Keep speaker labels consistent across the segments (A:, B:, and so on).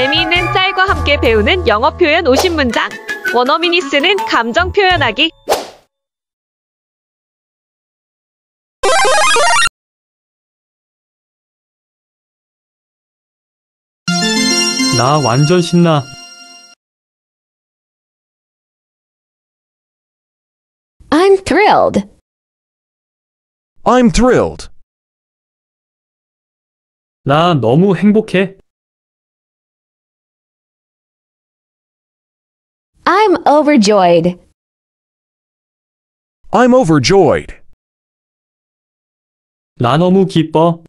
A: 재미있는 짤과 함께 배우는 영어 표현 50문장. 원어민이 쓰는 감정 표현하기. 나 완전 신나. 나 너무 행복해. I'm overjoyed. I'm overjoyed. 나 너무 기뻐.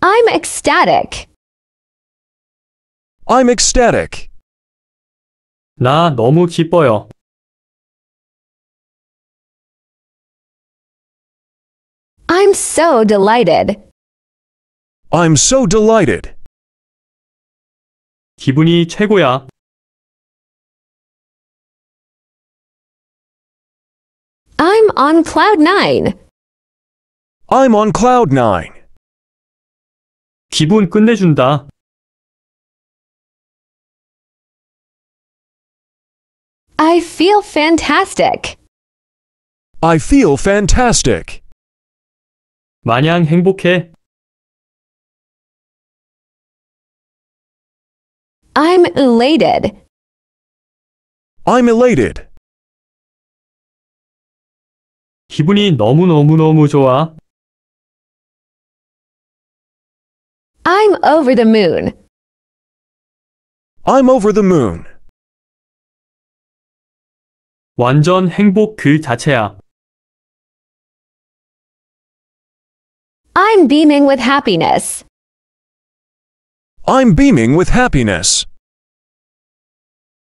A: I'm ecstatic. I'm ecstatic. 나 너무 기뻐요. I'm so delighted. I'm so delighted. 기분이 최고야. I'm on cloud nine. I'm on cloud nine. 기분 끝내준다. I feel fantastic. I feel fantastic. 마냥 행복해. I'm elated. I'm elated. 기분이 너무너무너무 좋아. I'm over the moon. I'm over the moon. 완전 행복 그 자체야. I'm beaming with happiness. I'm beaming with happiness.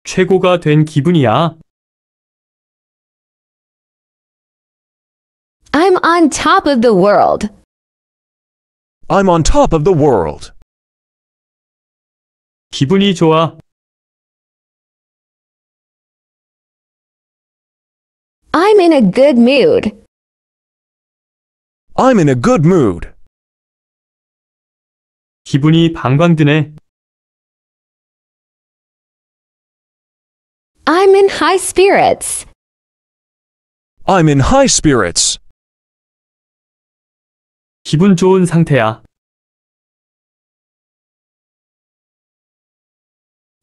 A: 최고가 된 기분이야. I'm on top of the world. I'm on top of the world. 기분이 좋아. I'm in a good mood. I'm in a good mood. 기분이 방방 드네. I'm in high spirits. I'm in high spirits. 기분 좋은 상태야.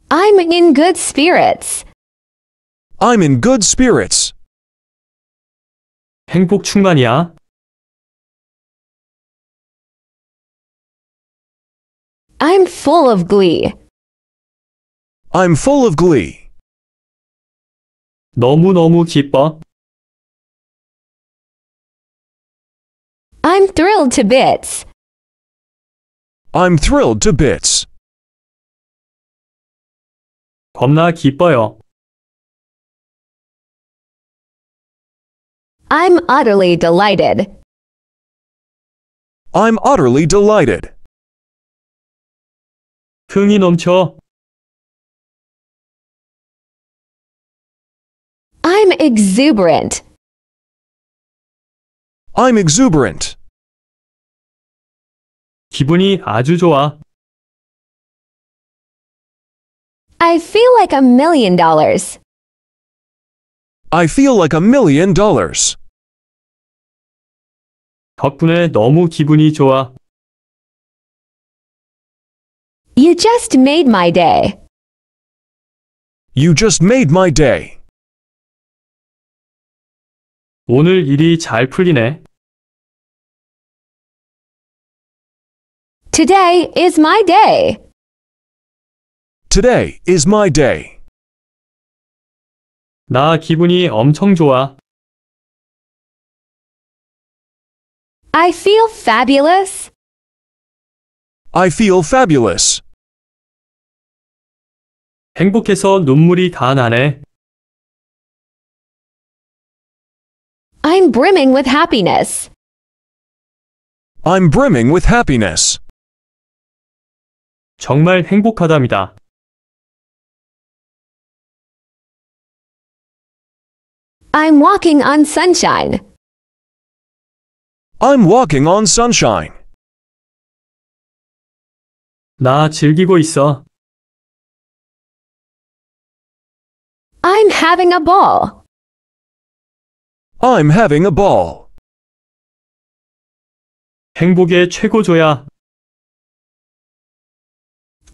A: I'm in good spirits. I'm in good spirits. 행복 충만이야. I'm full of glee. I'm full of glee. 너무너무 기뻐. I'm thrilled to bits. I'm thrilled to bits. 겁나 기뻐요. I'm utterly delighted. I'm utterly delighted. 흥이 넘쳐. I'm exuberant. I'm exuberant. 기분이 아주 좋아. I feel like a million dollars. I feel like a million dollars. 덕분에 너무 기분이 좋아. You just made my day. You just made my day. 오늘 일이 잘 풀리네. Today is my day. Today is my day. 나 기분이 엄청 좋아. I feel fabulous. I feel fabulous. 행복해서 눈물이 다 나네. I'm brimming with happiness. I'm brimming with happiness. 정말 행복하답니다. I'm walking on sunshine. I'm walking on sunshine. 나 즐기고 있어. I'm having a ball. I'm having a ball. 행복의 최고조야.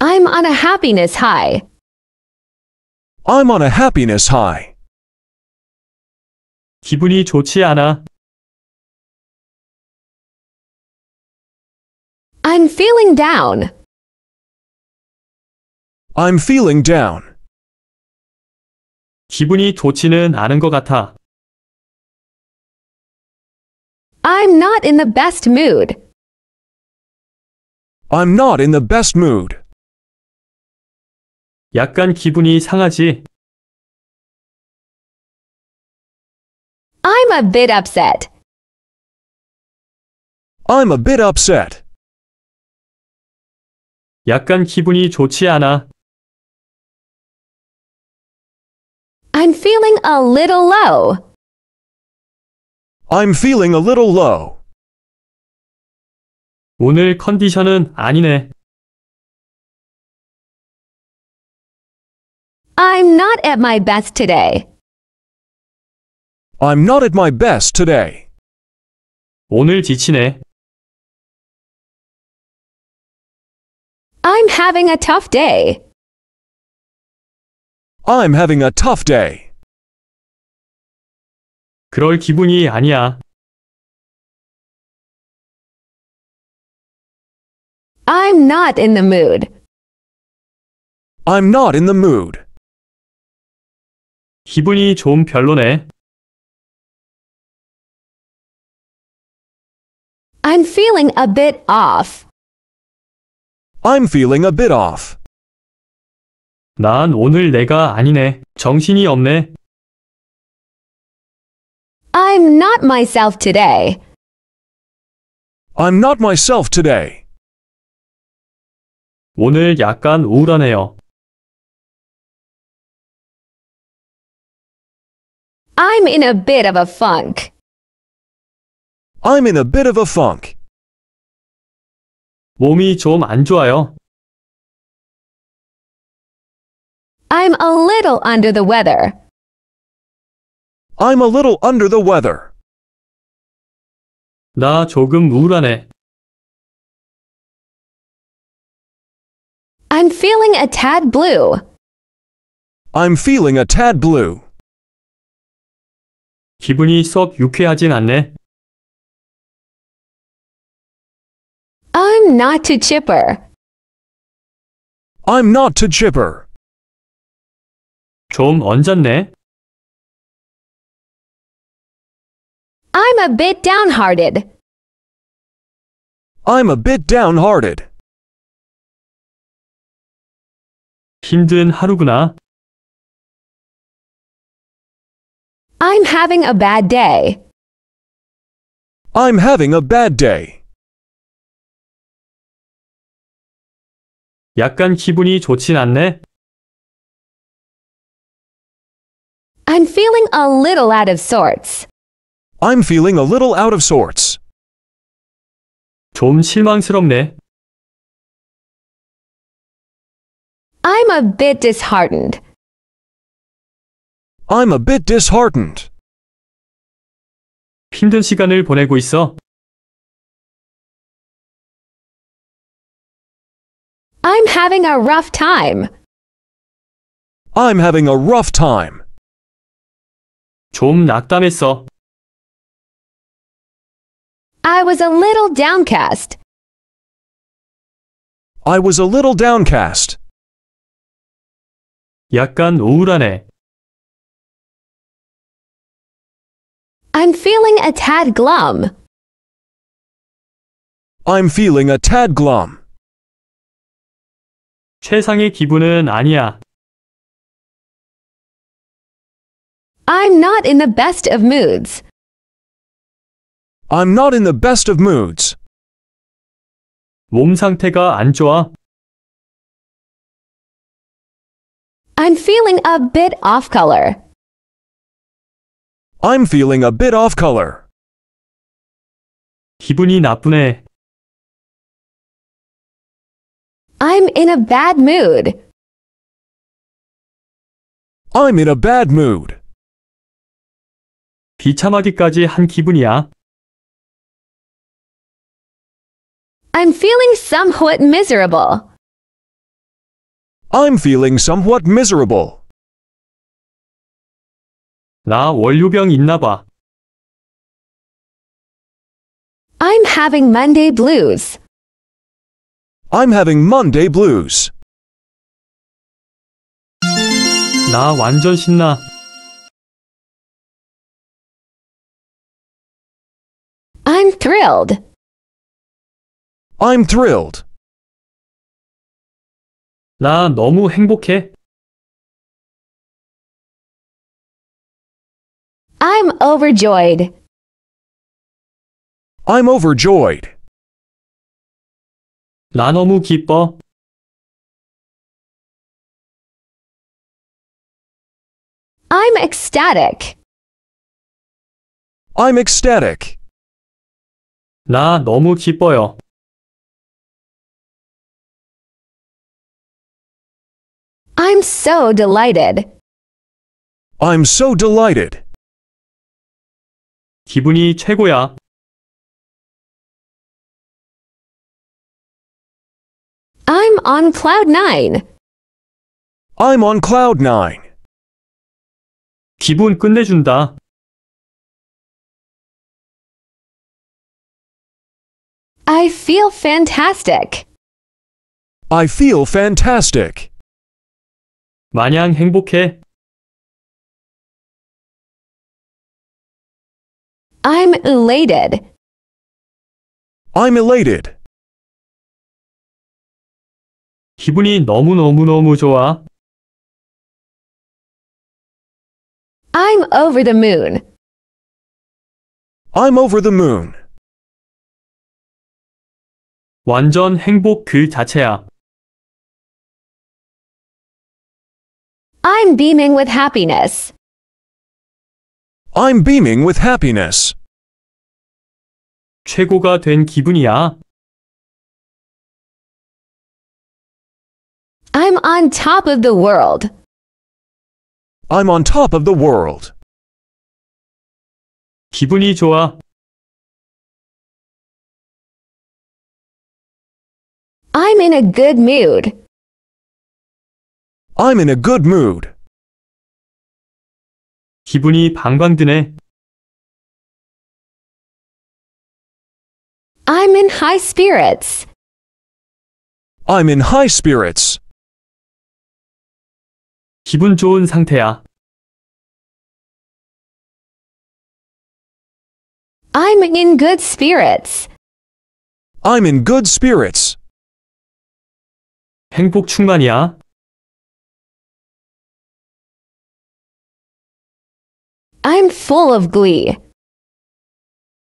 A: I'm on a happiness high. I'm on a happiness high. 기분이 좋지 않아. I'm feeling down. I'm feeling down. 기분이 좋지는 않은 것 같아. I'm not in the best mood. I'm not in the best mood. 약간 기분이 상하지. I'm a bit upset. I'm a bit upset. 약간 기분이 좋지 않아. I'm feeling a little low. I'm feeling a little low. 오늘 컨디션은 아니네. I'm not at my best today. I'm not at my best today. 오늘 지치네. I'm having a tough day. I'm having a tough day. 그럴 기분이 아니야. I'm not in the mood. I'm not in the mood. 기분이 좀 별로네. I'm feeling a bit off. I'm feeling a bit off. 난 오늘 내가 아니네. 정신이 없네. I'm not myself today. I'm not myself today. 오늘 약간 우울하네요. I'm in a bit of a funk. I'm in a bit of a funk. 몸이 좀 안 좋아요. I'm a little under the weather. I'm a little under the weather. 나 조금 우울하네. I'm feeling a tad blue. I'm feeling a tad blue. 기분이 썩 유쾌하진 않네. I'm not too chipper. I'm not too chipper. 좀 얹었네. I'm a bit downhearted. I'm a bit downhearted. 힘든 하루구나. I'm having a bad day. I'm having a bad day. 약간 기분이 좋진 않네. I'm feeling a little out of sorts. I'm feeling a little out of sorts. 좀 실망스럽네. I'm a bit disheartened. I'm a bit disheartened. 힘든 시간을 보내고 있어. I'm having a rough time. I'm having a rough time. 좀 낙담했어. I was a little downcast. I was a little downcast. 약간 우울하네. I'm feeling a tad glum. I'm feeling a tad glum. 최상의 기분은 아니야. I'm not in the best of moods. I'm not in the best of moods. 몸 상태가 안 좋아. I'm feeling a bit off color. I'm feeling a bit off color. 기분이 나쁘네. I'm in a bad mood. I'm in a bad mood. 비참하기까지 한 기분이야. I'm feeling somewhat miserable. I'm feeling somewhat miserable. 나 월요병 있나 봐. I'm having Monday blues. I'm having Monday blues. 나 완전 신나. thrilled. I'm thrilled. 나 너무 행복해. I'm overjoyed. I'm overjoyed. 나 너무 기뻐. I'm ecstatic. I'm ecstatic. 나 너무 기뻐요. I'm so delighted. I'm so delighted. 기분이 최고야. I'm on cloud nine. I'm on cloud nine. 기분 끝내준다. I feel fantastic. I feel fantastic. 마냥 행복해. I'm elated. I'm elated. 기분이 너무너무너무 좋아. I'm over the moon. I'm over the moon. 완전 행복 그 자체야. I'm beaming with happiness. I'm beaming with happiness. 최고가 된 기분이야. I'm on top of the world. I'm on top of the world. 기분이 좋아. in a good mood. I'm in a good mood. 기분이 방광드네. I'm in high spirits. I'm in high spirits. 기분 좋은 상태야. I'm in good spirits. I'm in good spirits. 행복 충만이야. I'm full of glee.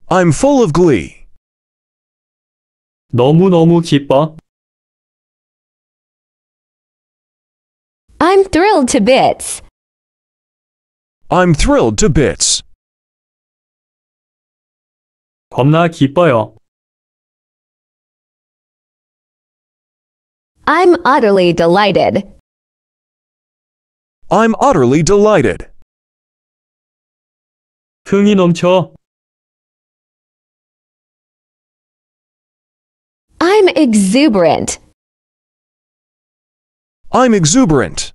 A: I'm full of glee. 너무너무 기뻐. I'm thrilled to bits. I'm thrilled to bits. 겁나 기뻐요. I'm utterly delighted. I'm utterly delighted. 흥이 넘쳐. I'm exuberant. I'm exuberant.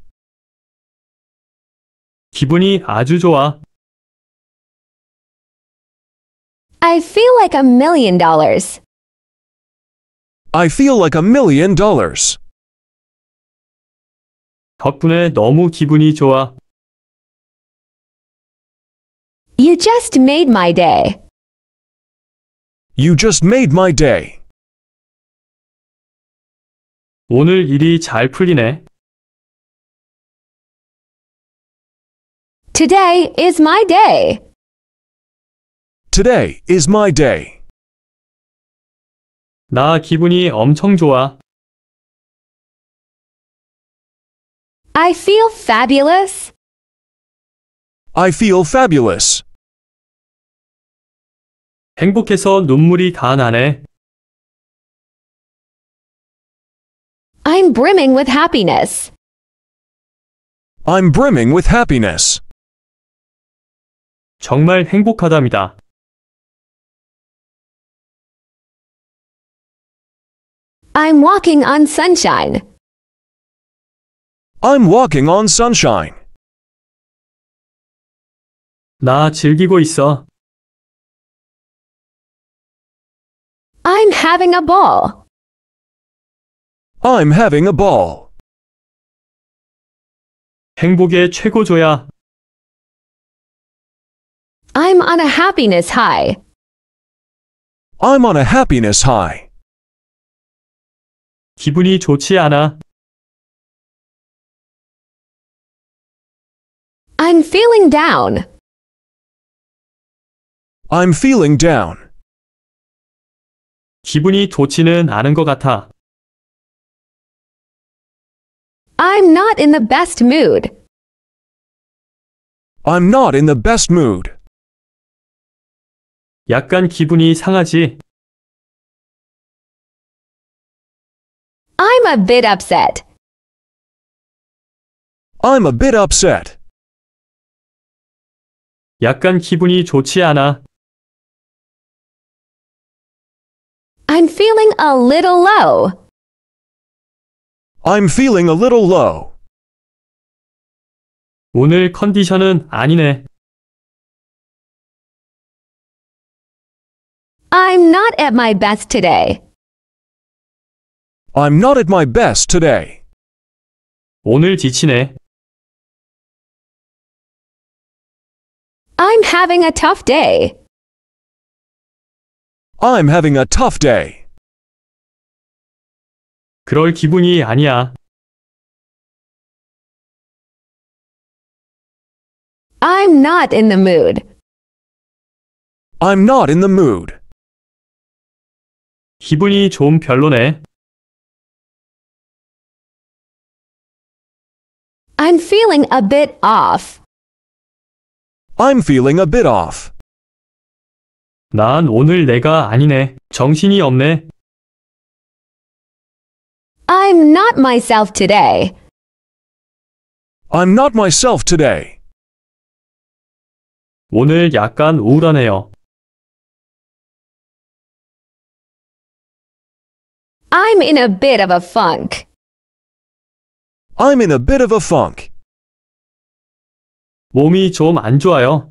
A: 기분이 아주 좋아. I feel like a million dollars. I feel like a million dollars. 덕분에 너무 기분이 좋아. You just made my day. You just made my day. 오늘 일이 잘 풀리네. Today is my day. Today is my day. 나 기분이 엄청 좋아. I feel fabulous. I feel fabulous. 행복해서 눈물이 다 나네. I'm brimming with happiness. I'm brimming with happiness. 정말 행복하답니다. I'm walking on sunshine. I'm walking on sunshine. 나 즐기고 있어. I'm having a ball. I'm having a ball. 행복의 최고조야. I'm on a happiness high. I'm on a happiness high. 기분이 좋지 않아. I'm feeling down. I'm feeling down. 기분이 좋지는 않은 것 같아. I'm not in the best mood. I'm not in the best mood. 약간 기분이 상하지. I'm a bit upset. I'm a bit upset. 약간 기분이 좋지 않아. I'm feeling a little low. I'm feeling a little low. 오늘 컨디션은 아니네. I'm not at my best today. I'm not at my best today. 오늘 지치네. I'm having a tough day. I'm having a tough day. 그럴 기분이 아니야. I'm not in the mood. I'm not in the mood. 기분이 좀 별로네. I'm feeling a bit off. I'm feeling a bit off. 난 오늘 내가 아니네. 정신이 없네. I'm not myself today. I'm not myself today. 오늘 약간 우울하네요. I'm in a bit of a funk. I'm in a bit of a funk. 몸이 안 좋아요.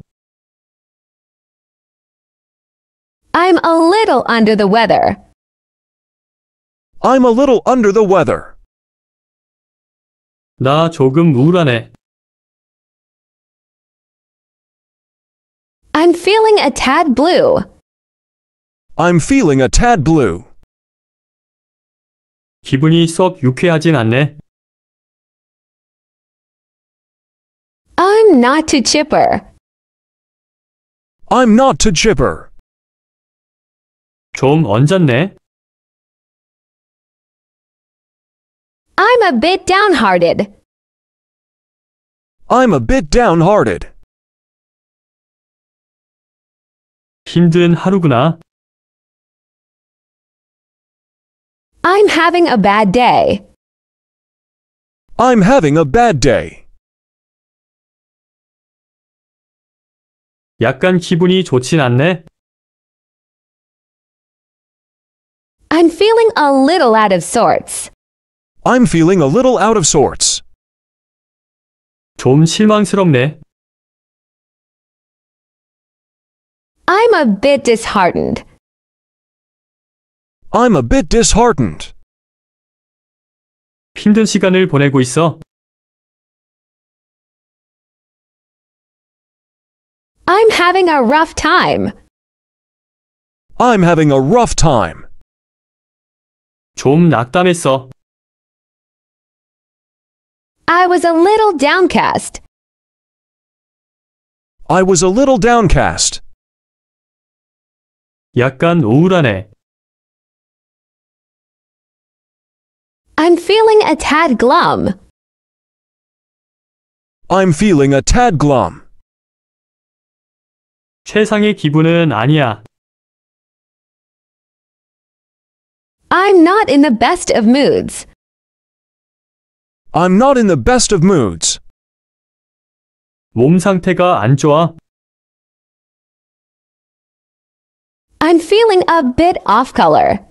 A: I'm a little under the weather. I'm a little under the weather. 나 조금 우울하네. I'm feeling a tad blue. I'm feeling a tad blue. 기분이 썩 유쾌하진 않네. I'm not too chipper. I'm not too chipper. 좀 얹었네. I'm a bit downhearted. I'm a bit downhearted. 힘든 하루구나. I'm having a bad day. I'm having a bad day. 약간 기분이 좋진 않네. I'm feeling a little out of sorts. I'm feeling a little out of sorts. 좀 실망스럽네. I'm a bit disheartened. I'm a bit disheartened. 힘든 시간을 보내고 있어. having a rough time. I'm having a rough time. 좀 낙담했어. I was a little downcast. I was a little downcast. 약간 우울하네. I'm feeling a tad glum. I'm feeling a tad glum. 최상의 기분은 아니야. I'm not in the best of moods. I'm not in the best of moods. 몸 상태가 안 좋아. I'm feeling a bit off color.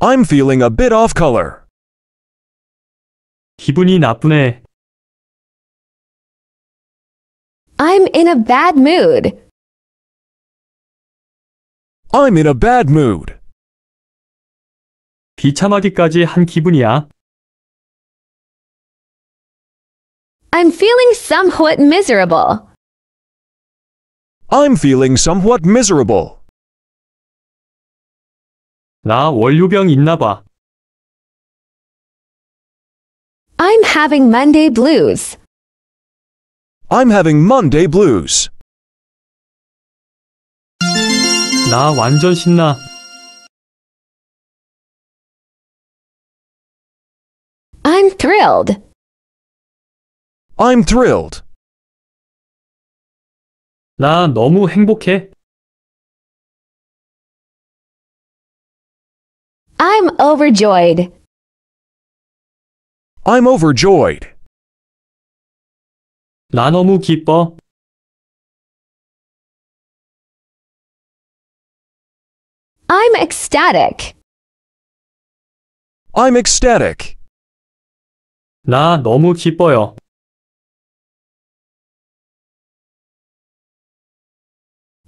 A: I'm feeling a bit off color. 기분이 나쁘네. I'm in a bad mood. I'm in a bad mood. 비참하기까지 한 기분이야. I'm feeling somewhat miserable. I'm feeling somewhat miserable. 나 월요병 있나 봐. I'm having Monday blues. I'm having Monday blues. 나 완전 신나. I'm thrilled. I'm thrilled. 나 너무 행복해. I'm overjoyed. I'm overjoyed. 나 너무 기뻐. I'm ecstatic. I'm ecstatic. 나 너무 기뻐요.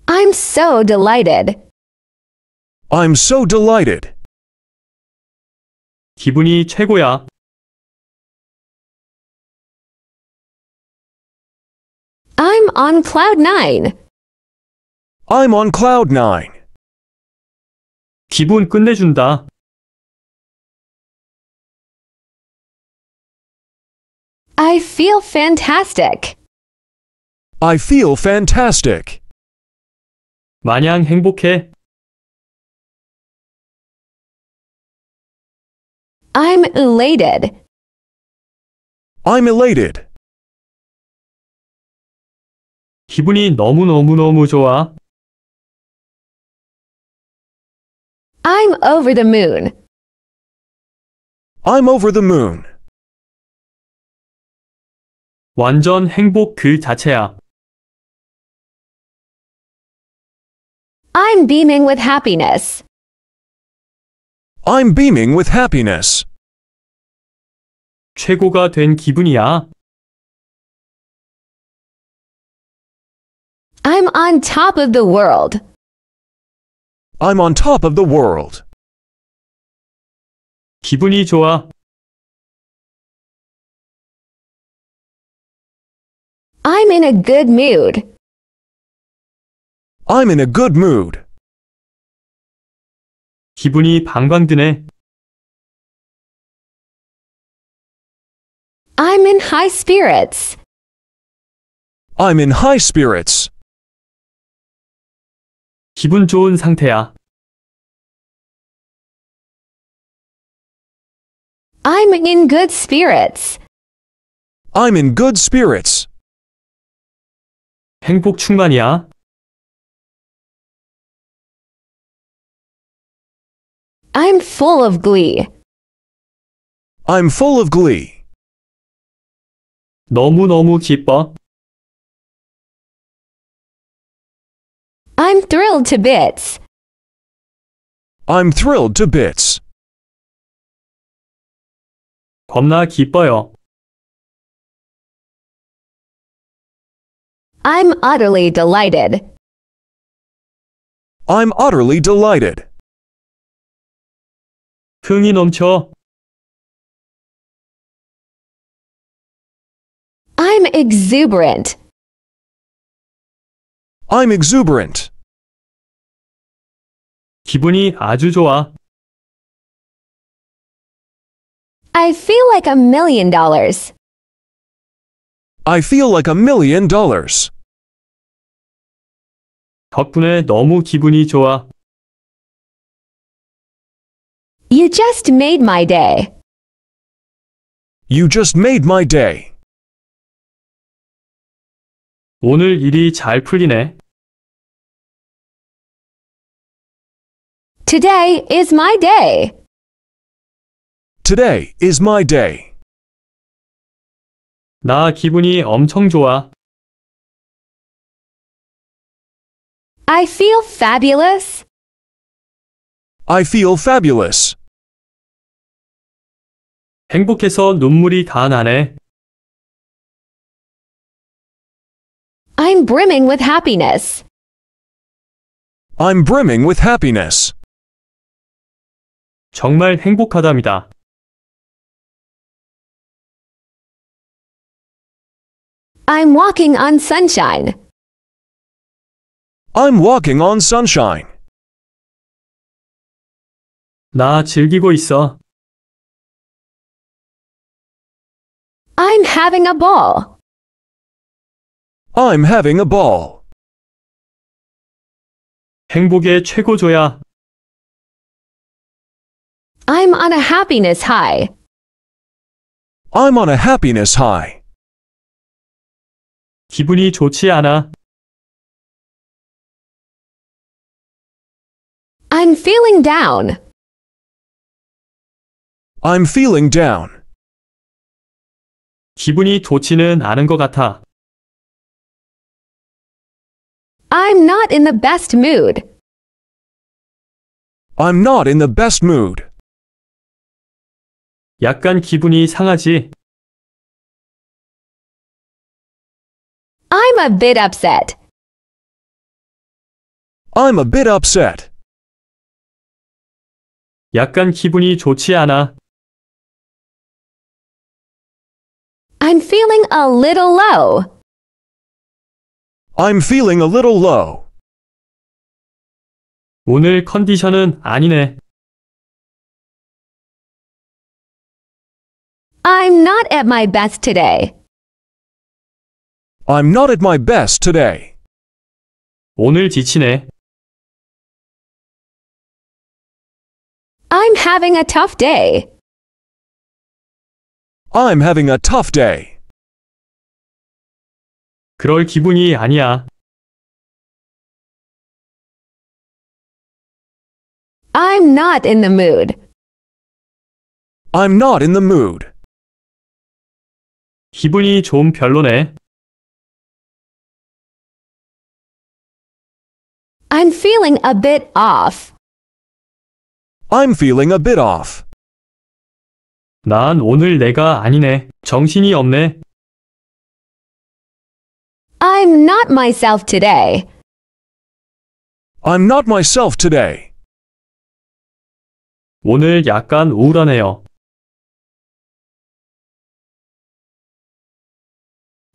A: I'm so delighted. I'm so delighted. 기분이 최고야. I'm on cloud nine. I'm on cloud nine. 기분 끝내준다. I feel fantastic. I feel fantastic. 마냥 행복해. I'm elated. I'm elated. 기분이 너무너무너무 좋아. I'm over the moon. I'm over the moon. 완전 행복 그 자체야. I'm beaming with happiness. I'm beaming with happiness. 최고가 된 기분이야. I'm on top of the world. I'm on top of the world. 기분이 좋아. I'm in a good mood. I'm in a good mood. 기분이 방광드네. I'm in high spirits. I'm in high spirits. 기분 좋은 상태야. I'm in good spirits. I'm in good spirits. 행복 충만이야. I'm full of glee. I'm full of glee. 너무너무 기뻐. I'm thrilled to bits. I'm thrilled to bits. 겁나 기뻐요. I'm utterly delighted. I'm utterly delighted. 흥이 넘쳐. I'm exuberant. I'm exuberant. 기분이 아주 좋아. I feel like a million dollars. I feel like a million dollars. 덕분에 너무 기분이 좋아. You just made my day. You just made my day. 오늘 일이 잘 풀리네. Today is my day. Today is my day. 나 기분이 엄청 좋아. I feel fabulous. I feel fabulous. 행복해서 눈물이 다 나네. I'm brimming with happiness. I'm brimming with happiness. 정말 행복하답니다. I'm walking on sunshine. I'm walking on sunshine. 나 즐기고 있어. I'm having a ball. I'm having a ball. 행복의 최고조야. I'm on a happiness high. I'm on a happiness high. 기분이 좋지 않아. I'm feeling down. I'm feeling down. 기분이 좋지는 않은 것 같아. I'm not in the best mood. I'm not in the best mood. 약간 기분이 상하지? I'm a bit upset. I'm a bit upset. 약간 기분이 좋지 않아. I'm feeling a little low. I'm feeling a little low. 오늘 컨디션은 아니네. I'm not at my best today. I'm not at my best today. 오늘 지치네. I'm having a tough day. I'm having a tough day. 그럴 기분이 아니야. I'm not in the mood. I'm not in the mood. 기분이 좀 별로네. I'm feeling a bit off. I'm feeling a bit off. 난 오늘 내가 아니네. 정신이 없네. I'm not myself today. I'm not myself today. 오늘 약간 우울하네요.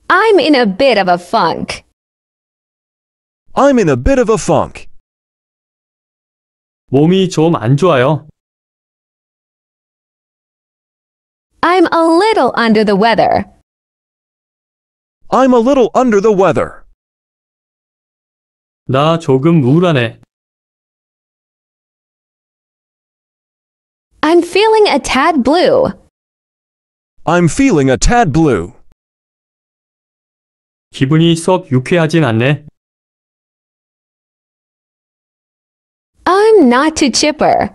A: I'm in a bit of a funk. I'm in a bit of a funk. 몸이 좀 안 좋아요. I'm a little under the weather. I'm a little under the weather. 나 조금 우울하네. I'm feeling a tad blue. I'm feeling a tad blue. 기분이 썩 유쾌하진 않네. I'm not too chipper.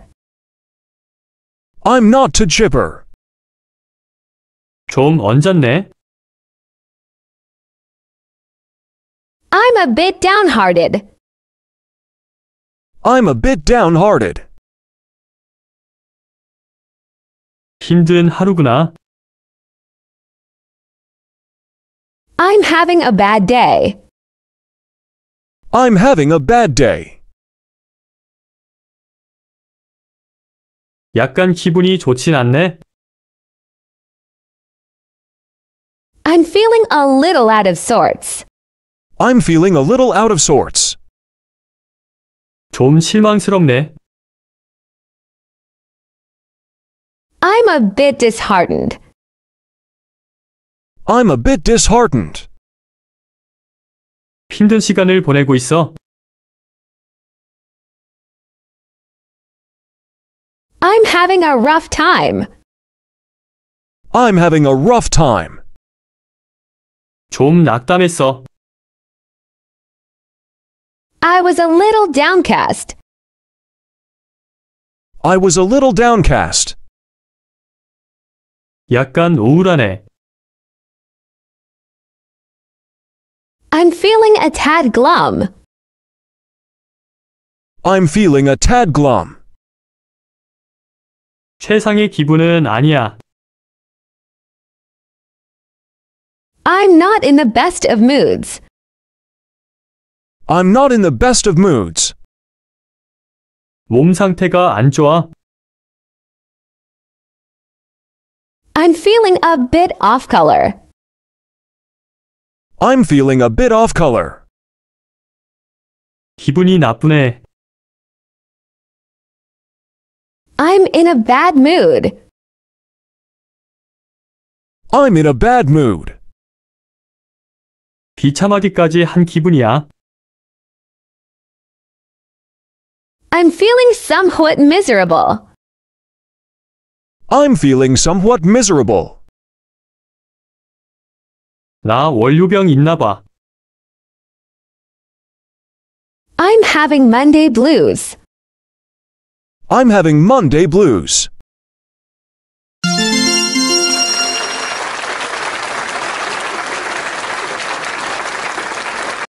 A: I'm not too chipper. 좀 얹었네. I'm a bit downhearted. I'm a bit downhearted. 힘든 하루구나. I'm having a bad day. I'm having a bad day. 약간 기분이 좋진 않네. I'm feeling a little out of sorts. I'm feeling a little out of sorts. 좀 실망스럽네. I'm a bit disheartened. I'm a bit disheartened. 힘든 시간을 보내고 있어. I'm having a rough time. I'm having a rough time. 좀 낙담했어. I was a little downcast. I was a little downcast. 약간 우울하네. I'm feeling a tad glum. I'm feeling a tad glum. 최상의 기분은 아니야. I'm not in the best of moods. I'm not in the best of moods. 몸 상태가 안 좋아. I'm feeling a bit off color. I'm feeling a bit off color. 기분이 나쁘네. I'm in a bad mood. I'm in a bad mood. 비참하기까지 한 기분이야. I'm feeling somewhat miserable. I'm feeling somewhat miserable. 나 있나봐. I'm having Monday blues. I'm having Monday blues.